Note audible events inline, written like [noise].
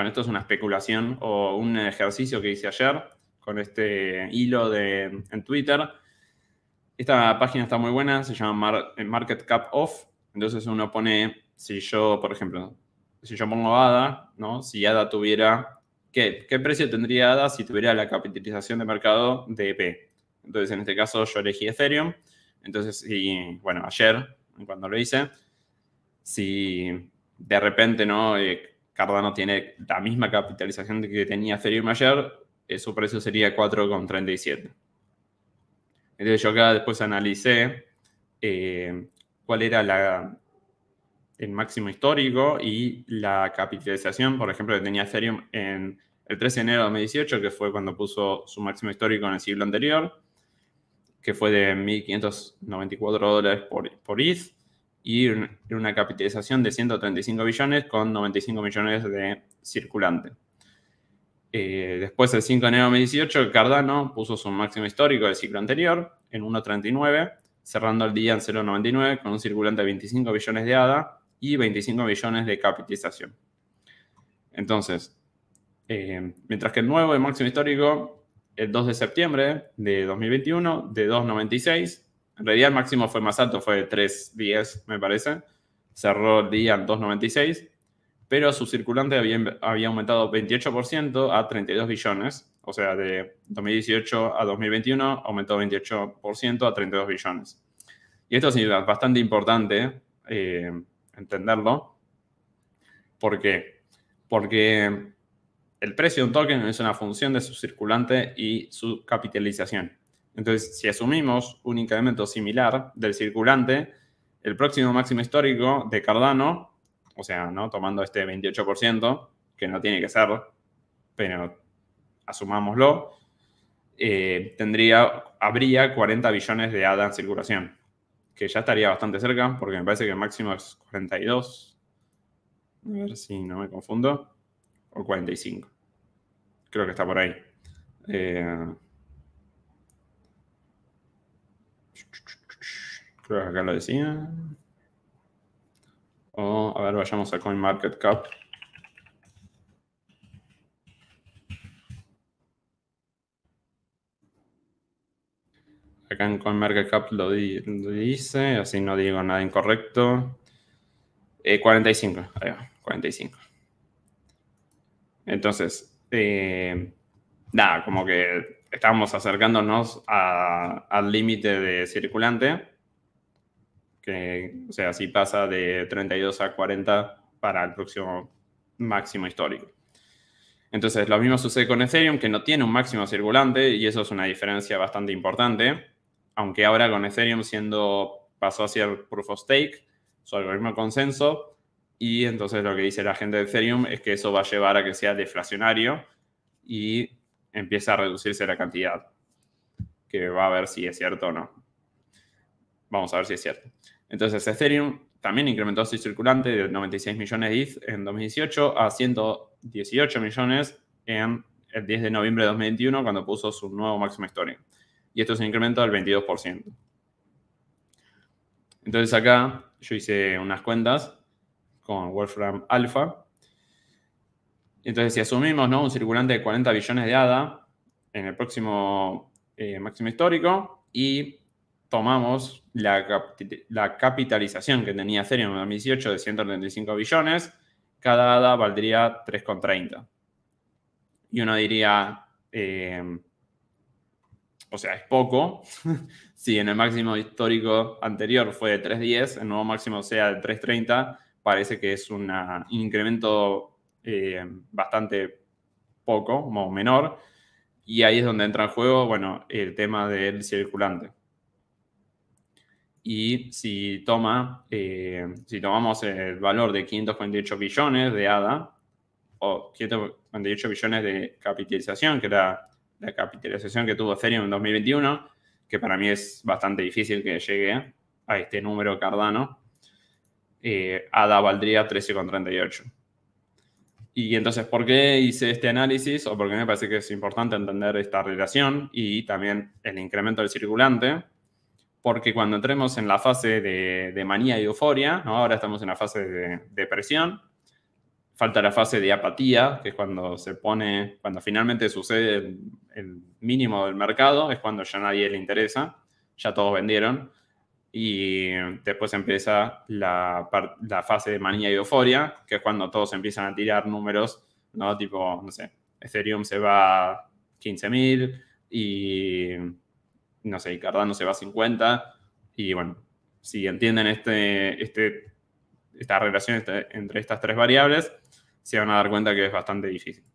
bueno, esto es una especulación o un ejercicio que hice ayer con este hilo de, en Twitter. Esta página está muy buena, se llama eh, Market Cap Off. Entonces uno pone, si yo, por ejemplo, si yo pongo ADA, ¿no? Si ADA tuviera, ¿qué, precio tendría ADA si tuviera la capitalización de mercado de EP? Entonces, en este caso, yo elegí Ethereum. Entonces, y, bueno, ayer, cuando lo hice, si de repente, ¿no? Eh, Cardano tiene la misma capitalización que tenía Ethereum ayer, eh, su precio sería 4,37. Entonces yo acá después analicé eh, cuál era la, el máximo histórico y la capitalización, por ejemplo, que tenía Ethereum en el 13 de enero de 2018, que fue cuando puso su máximo histórico en el siglo anterior, que fue de 1.594 dólares por, por ETH y una capitalización de 135 billones con 95 millones de circulante. Eh, después, el 5 de enero de 2018, Cardano puso su máximo histórico del ciclo anterior en 1.39, cerrando el día en 0.99 con un circulante de 25 billones de ADA y 25 billones de capitalización. Entonces, eh, mientras que el nuevo máximo histórico, el 2 de septiembre de 2021, de 2.96 en realidad el máximo fue más alto, fue 3.10 me parece. Cerró el día en 2.96, pero su circulante había, había aumentado 28% a 32 billones, o sea, de 2018 a 2021 aumentó 28% a 32 billones. Y esto es bastante importante eh, entenderlo. ¿Por qué? Porque el precio de un token es una función de su circulante y su capitalización. Entonces, si asumimos un incremento similar del circulante, el próximo máximo histórico de Cardano, o sea, ¿no? tomando este 28%, que no tiene que ser, pero asumámoslo, eh, tendría, habría 40 billones de ADA en circulación, que ya estaría bastante cerca, porque me parece que el máximo es 42, a ver si no me confundo, o 45. Creo que está por ahí. Eh, Creo que acá lo decía. a ver, vayamos a CoinMarketCap. Acá en CoinMarketCap lo, di, lo hice, así no digo nada incorrecto. 45, eh, ahí va, 45. Entonces, eh, nada, como que estábamos acercándonos al límite de circulante, que, o sea, si pasa de 32 a 40 para el próximo máximo histórico. Entonces, lo mismo sucede con Ethereum, que no tiene un máximo circulante, y eso es una diferencia bastante importante, aunque ahora con Ethereum siendo, pasó hacia el proof of stake, su algoritmo consenso, y entonces lo que dice la gente de Ethereum es que eso va a llevar a que sea deflacionario y empieza a reducirse la cantidad, que va a ver si es cierto o no. Vamos a ver si es cierto. Entonces, Ethereum también incrementó su circulante de 96 millones de ETH en 2018 a 118 millones en el 10 de noviembre de 2021, cuando puso su nuevo máximo histórico. Y esto es un incremento del 22%. Entonces, acá yo hice unas cuentas con Wolfram Alpha entonces, si asumimos un circulante de 40 billones de ADA en el próximo eh, máximo histórico y tomamos la, capitalización que tenía Ethereum en 2018 de 135 billones, cada ADA valdría 3,30. Y uno diría, eh, o sea, es poco. [laughs] si en el máximo histórico anterior fue de 3,10, el nuevo máximo sea de 3,30, parece que es un incremento eh, bastante poco, o menor, y ahí es donde entra en juego, bueno, el tema del circulante. Y si, toma, eh, si tomamos el valor de 548 billones de ADA, o 548 billones de capitalización, que era la capitalización que tuvo Ethereum en 2021, que para mí es bastante difícil que llegue a este número Cardano, ADA eh, valdría 13,38. Y entonces, ¿por qué hice este análisis? O porque me parece que es importante entender esta relación y también el incremento del circulante, porque cuando entremos en la fase de, manía y euforia, ahora estamos en la fase de depresión, falta la fase de apatía, que es cuando se pone, cuando finalmente sucede el, mínimo del mercado, es cuando ya nadie le interesa, ya todos vendieron. Y después empieza la, fase de manía y euforia, que es cuando todos empiezan a tirar números, ¿no? Tipo, no sé, Ethereum se va a 15.000 y, no sé, Cardano se va a 50. Y bueno, si entienden este, este, esta relación este, entre estas tres variables, se van a dar cuenta que es bastante difícil.